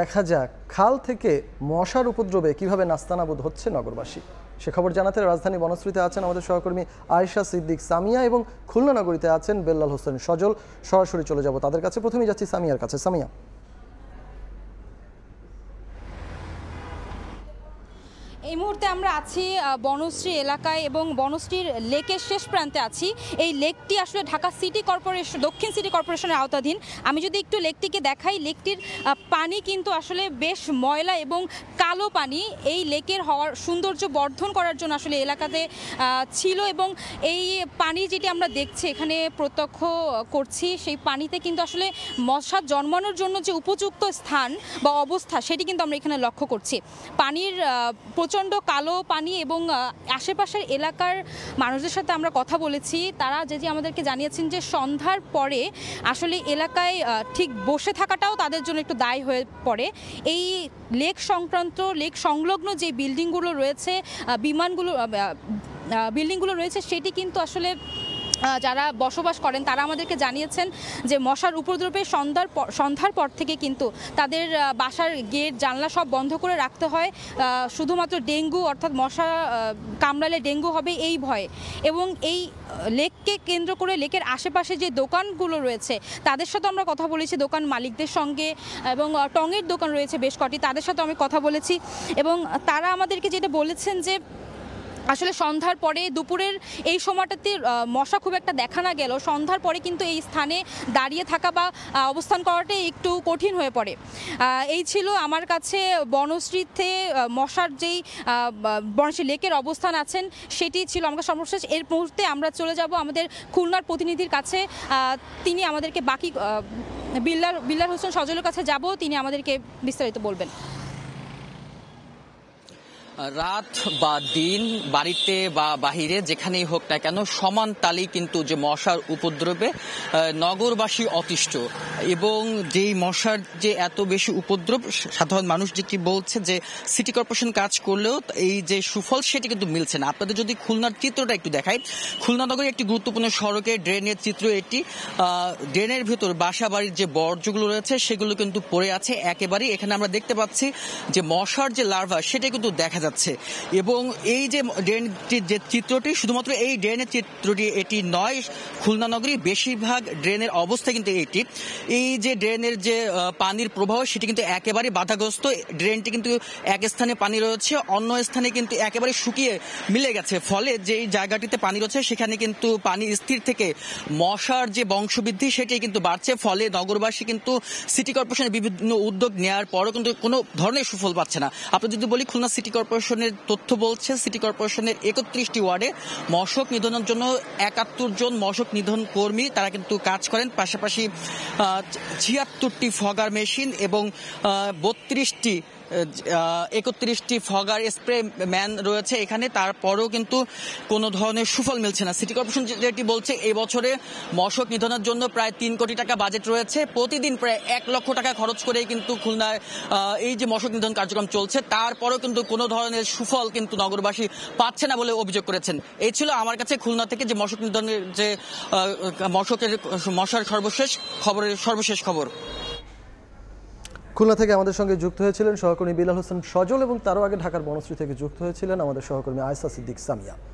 দেখা যাক খাল থেকে মশার উপদ্রবে কিভাবে নাস্তানাবোধ হচ্ছে নগরবাসী সে খবর জানাতে রাজধানী বনশ্রীতে আছেন আমাদের সহকর্মী আয়েশা সিদ্দিক সামিয়া এবং খুলনা নগরীতে আছেন বেল্লাল হোসেন সজল সরাসরি চলে যাব তাদের কাছে প্রথমেই যাচ্ছি সামিয়ার কাছে সামিয়া এই মুহূর্তে আমরা আছি বনশ্রী এলাকায় এবং বনশ্রীর লেকের শেষ প্রান্তে আছি এই লেকটি আসলে ঢাকা সিটি কর্পোরেশন দক্ষিণ সিটি কর্পোরেশনের আওতাধীন আমি যদি একটু লেকটিকে দেখাই লেকটির পানি কিন্তু আসলে বেশ ময়লা এবং কালো পানি এই লেকের হওয়ার সৌন্দর্য বর্ধন করার জন্য আসলে এলাকাতে ছিল এবং এই পানি যেটি আমরা দেখছি এখানে প্রত্যক্ষ করছি সেই পানিতে কিন্তু আসলে মশা জন্মানোর জন্য যে উপযুক্ত স্থান বা অবস্থা সেটি কিন্তু আমরা এখানে লক্ষ্য করছি পানির প্রচণ্ড কালো পানি এবং আশেপাশের এলাকার মানুষদের সাথে আমরা কথা বলেছি তারা যে যে আমাদেরকে জানিয়েছেন যে সন্ধ্যার পরে আসলে এলাকায় ঠিক বসে থাকাটাও তাদের জন্য একটু দায় হয়ে পড়ে এই লেক সংক্রান্ত লেক সংলগ্ন যে বিল্ডিংগুলো রয়েছে বিমানগুলো বিল্ডিংগুলো রয়েছে সেটি কিন্তু আসলে যারা বসবাস করেন তারা আমাদেরকে জানিয়েছেন যে মশার উপদ্রবে সন্ধ্যার সন্ধ্যার পর থেকে কিন্তু তাদের বাসার গেট জানলা সব বন্ধ করে রাখতে হয় শুধুমাত্র ডেঙ্গু অর্থাৎ মশা কামড়ালে ডেঙ্গু হবে এই ভয়ে এবং এই লেককে কেন্দ্র করে লেকের আশেপাশে যে দোকানগুলো রয়েছে তাদের সাথে আমরা কথা বলেছি দোকান মালিকদের সঙ্গে এবং টঙের দোকান রয়েছে বেশ কটি তাদের সাথে আমি কথা বলেছি এবং তারা আমাদেরকে যেটা বলেছেন যে আসলে সন্ধ্যার পরে দুপুরের এই সময়টাতে মশা খুব একটা দেখা না গেল সন্ধ্যার পরে কিন্তু এই স্থানে দাঁড়িয়ে থাকা বা অবস্থান করাটাই একটু কঠিন হয়ে পড়ে এই ছিল আমার কাছে বনশ্রীতে মশার যেই বনশ্রী লেকের অবস্থান আছেন সেটি ছিল আমাকে সর্বশেষ এর মুহূর্তে আমরা চলে যাব আমাদের খুলনার প্রতিনিধির কাছে তিনি আমাদেরকে বাকি বিল্লার বিল্লার হোসেন সজলের কাছে যাব তিনি আমাদেরকে বিস্তারিত বলবেন রাত বা দিন বাড়িতে বা বাহিরে যেখানেই হোক না কেন সমান তালি কিন্তু যে মশার উপদ্রবে নগরবাসী অতিষ্ঠ এবং যেই মশার যে এত বেশি উপদ্রব সাধারণ মানুষ যে কি বলছে যে সিটি কর্পোরেশন কাজ করলেও এই যে সুফল সেটি কিন্তু মিলছে না আপনাদের যদি খুলনার চিত্রটা একটু দেখাই খুলনা নগরের একটি গুরুত্বপূর্ণ সড়কে ড্রেনের চিত্র এটি ড্রেনের ভেতর বাসা বাড়ির যে বর্জ্যগুলো রয়েছে সেগুলো কিন্তু পড়ে আছে একেবারেই এখানে আমরা দেখতে পাচ্ছি যে মশার যে লার্ভা সেটা কিন্তু দেখা যাচ্ছে এবং এই যে ড্রেনটি যে চিত্রটি শুধুমাত্র এই ড্রেনের চিত্রটি এটি নয় খুলনা নগরী বেশিরভাগ ড্রেনের অবস্থা কিন্তু এটি এই যে ড্রেনের যে পানির প্রবাহ সেটি কিন্তু একেবারে বাধাগ্রস্ত ড্রেনটি কিন্তু এক স্থানে পানি রয়েছে অন্য স্থানে কিন্তু একেবারে শুকিয়ে মিলে গেছে ফলে যে জায়গাটিতে পানি রয়েছে সেখানে কিন্তু পানি স্থির থেকে মশার যে বংশবৃদ্ধি সেটি কিন্তু বাড়ছে ফলে নগরবাসী কিন্তু সিটি কর্পোরেশনের বিভিন্ন উদ্যোগ নেওয়ার পরও কিন্তু কোনো ধরনের সুফল পাচ্ছে না আপনি যদি বলি খুলনা সিটি কর্পোরেশনের তথ্য বলছে সিটি কর্পোরেশনের একত্রিশটি ওয়ার্ডে মশক নিধনের জন্য একাত্তর জন মশক নিধন কর্মী তারা কিন্তু কাজ করেন পাশাপাশি ছিয়াত্তরটি ফগার মেশিন এবং বত্রিশটি একত্রিশটি ফগার স্প্রে ম্যান রয়েছে এখানে তারপরেও কিন্তু কোনো ধরনের সুফল মিলছে না সিটি কর্পোরেশন যেটি বলছে এবছরে মশক নিধনের জন্য প্রায় তিন কোটি টাকা বাজেট রয়েছে প্রতিদিন প্রায় এক লক্ষ টাকা খরচ করেই কিন্তু খুলনায় এই যে মশক নিধন কার্যক্রম চলছে তারপরেও কিন্তু কোনো ধরনের সুফল কিন্তু নগরবাসী পাচ্ছে না বলে অভিযোগ করেছেন এই ছিল আমার কাছে খুলনা থেকে যে মশক নিধনের যে মশকের মশার সর্বশেষ খবরের সর্বশেষ খবর খুলনা থেকে আমাদের সঙ্গে যুক্ত হয়েছিলেন সহকর্মী বিলাল হোসেন সজল এবং তারও আগে ঢাকার বনশ্রী থেকে যুক্ত হয়েছিলেন আমাদের সহকর্মী আয়সা সিদ্দিক সামিয়া